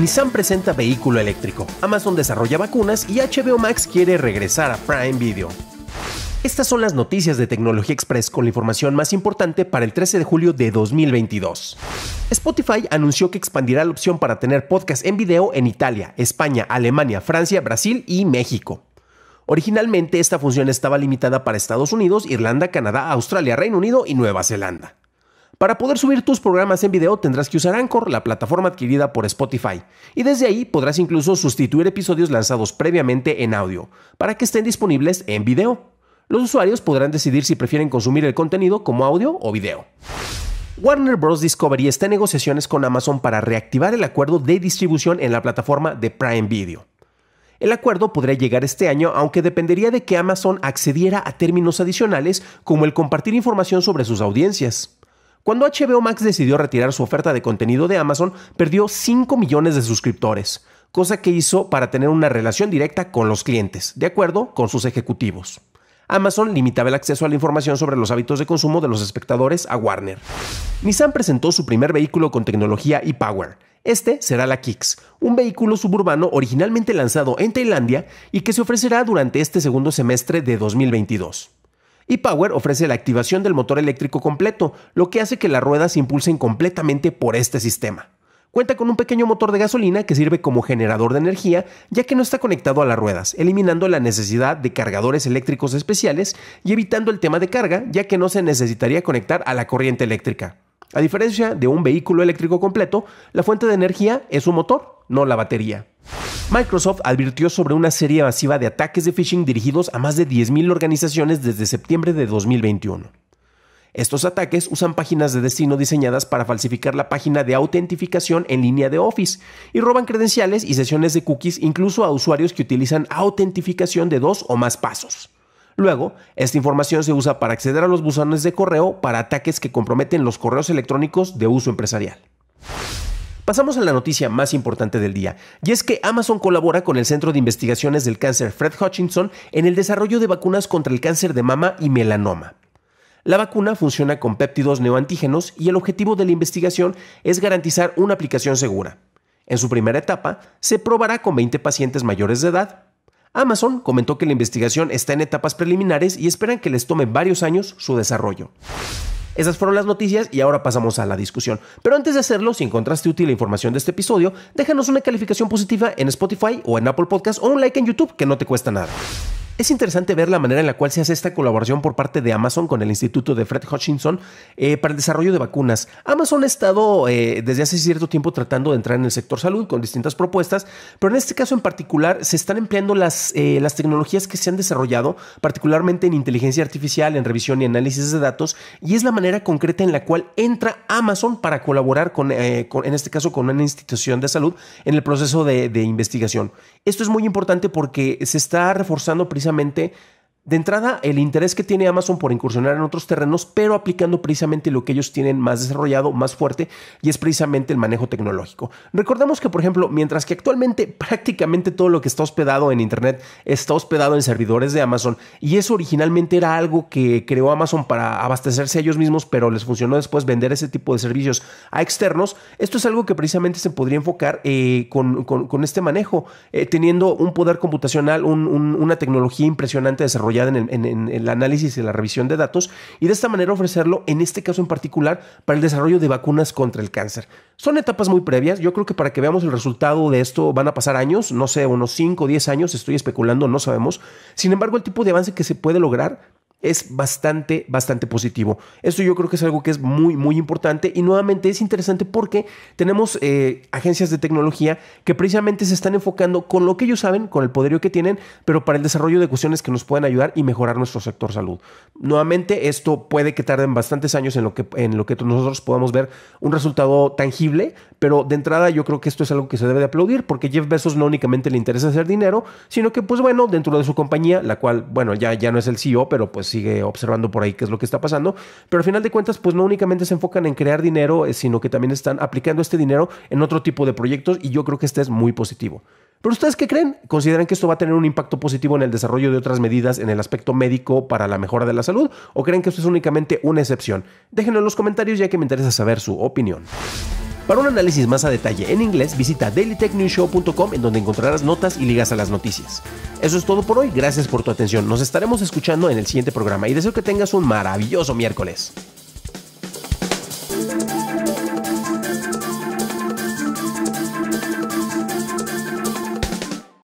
Nissan presenta vehículo eléctrico, Amazon desarrolla vacunas y HBO Max quiere regresar a Prime Video. Estas son las noticias de Tecnología Express con la información más importante para el 13 de julio de 2022. Spotify anunció que expandirá la opción para tener podcast en video en Italia, España, Alemania, Francia, Brasil y México. Originalmente esta función estaba limitada para Estados Unidos, Irlanda, Canadá, Australia, Reino Unido y Nueva Zelanda. Para poder subir tus programas en video tendrás que usar Anchor, la plataforma adquirida por Spotify, y desde ahí podrás incluso sustituir episodios lanzados previamente en audio, para que estén disponibles en video. Los usuarios podrán decidir si prefieren consumir el contenido como audio o video. Warner Bros. Discovery está en negociaciones con Amazon para reactivar el acuerdo de distribución en la plataforma de Prime Video. El acuerdo podría llegar este año, aunque dependería de que Amazon accediera a términos adicionales como el compartir información sobre sus audiencias. Cuando HBO Max decidió retirar su oferta de contenido de Amazon, perdió 5 millones de suscriptores, cosa que hizo para tener una relación directa con los clientes, de acuerdo con sus ejecutivos. Amazon limitaba el acceso a la información sobre los hábitos de consumo de los espectadores a Warner. Nissan presentó su primer vehículo con tecnología e-Power. Este será la Kicks, un vehículo suburbano originalmente lanzado en Tailandia y que se ofrecerá durante este segundo semestre de 2022. E-Power ofrece la activación del motor eléctrico completo, lo que hace que las ruedas se impulsen completamente por este sistema. Cuenta con un pequeño motor de gasolina que sirve como generador de energía ya que no está conectado a las ruedas, eliminando la necesidad de cargadores eléctricos especiales y evitando el tema de carga ya que no se necesitaría conectar a la corriente eléctrica. A diferencia de un vehículo eléctrico completo, la fuente de energía es un motor, no la batería. Microsoft advirtió sobre una serie masiva de ataques de phishing dirigidos a más de 10.000 organizaciones desde septiembre de 2021. Estos ataques usan páginas de destino diseñadas para falsificar la página de autentificación en línea de Office y roban credenciales y sesiones de cookies incluso a usuarios que utilizan autentificación de dos o más pasos. Luego, esta información se usa para acceder a los buzones de correo para ataques que comprometen los correos electrónicos de uso empresarial. Pasamos a la noticia más importante del día, y es que Amazon colabora con el Centro de Investigaciones del Cáncer Fred Hutchinson en el desarrollo de vacunas contra el cáncer de mama y melanoma. La vacuna funciona con péptidos neoantígenos y el objetivo de la investigación es garantizar una aplicación segura. En su primera etapa, se probará con 20 pacientes mayores de edad. Amazon comentó que la investigación está en etapas preliminares y esperan que les tome varios años su desarrollo. Esas fueron las noticias y ahora pasamos a la discusión. Pero antes de hacerlo, si encontraste útil la información de este episodio, déjanos una calificación positiva en Spotify o en Apple Podcast o un like en YouTube que no te cuesta nada. Es interesante ver la manera en la cual se hace esta colaboración por parte de Amazon con el Instituto de Fred Hutchinson eh, para el desarrollo de vacunas. Amazon ha estado eh, desde hace cierto tiempo tratando de entrar en el sector salud con distintas propuestas, pero en este caso en particular se están empleando las, eh, las tecnologías que se han desarrollado, particularmente en inteligencia artificial, en revisión y análisis de datos, y es la manera concreta en la cual entra Amazon para colaborar con, en este caso con una institución de salud en el proceso de, de investigación. Esto es muy importante porque se está reforzando precisamente precisamente de entrada, el interés que tiene Amazon por incursionar en otros terrenos, pero aplicando precisamente lo que ellos tienen más desarrollado, más fuerte, y es precisamente el manejo tecnológico. Recordemos que, por ejemplo, mientras que actualmente prácticamente todo lo que está hospedado en Internet está hospedado en servidores de Amazon, y eso originalmente era algo que creó Amazon para abastecerse a ellos mismos, pero les funcionó después vender ese tipo de servicios a externos, esto es algo que precisamente se podría enfocar eh, con, este manejo, eh, teniendo un poder computacional, una tecnología impresionante desarrollada en el, análisis y la revisión de datos y de esta manera ofrecerlo, en este caso en particular, para el desarrollo de vacunas contra el cáncer. Son etapas muy previas, yo creo que para que veamos el resultado de esto van a pasar años, no sé, unos 5 o 10 años, estoy especulando, no sabemos. Sin embargo, el tipo de avance que se puede lograr es bastante, bastante positivo. Esto yo creo que es algo que es muy, muy importante y nuevamente es interesante porque tenemos eh, agencias de tecnología que precisamente se están enfocando con lo que ellos saben, con el poderío que tienen, pero para el desarrollo de cuestiones que nos pueden ayudar y mejorar nuestro sector salud. Nuevamente, esto puede que tarden bastantes años en lo que, en lo que nosotros podamos ver un resultado tangible, pero de entrada yo creo que esto es algo que se debe de aplaudir porque Jeff Bezos no únicamente le interesa hacer dinero, sino que pues bueno, dentro de su compañía, la cual, bueno, ya, ya no es el CEO, pero pues sigue observando por ahí qué es lo que está pasando. Pero al final de cuentas, pues no únicamente se enfocan en crear dinero, eh, sino que también están aplicando este dinero en otro tipo de proyectos y yo creo que este es muy positivo. Pero ustedes qué creen? ¿Consideran que esto va a tener un impacto positivo en el desarrollo de otras medidas en el aspecto médico para la mejora de la salud? ¿O creen que esto es únicamente una excepción? Déjenlo en los comentarios ya que me interesa saber su opinión. Para un análisis más a detalle en inglés, visita dailytechnewshow.com en donde encontrarás notas y ligas a las noticias. Eso es todo por hoy, gracias por tu atención. Nos estaremos escuchando en el siguiente programa y deseo que tengas un maravilloso miércoles.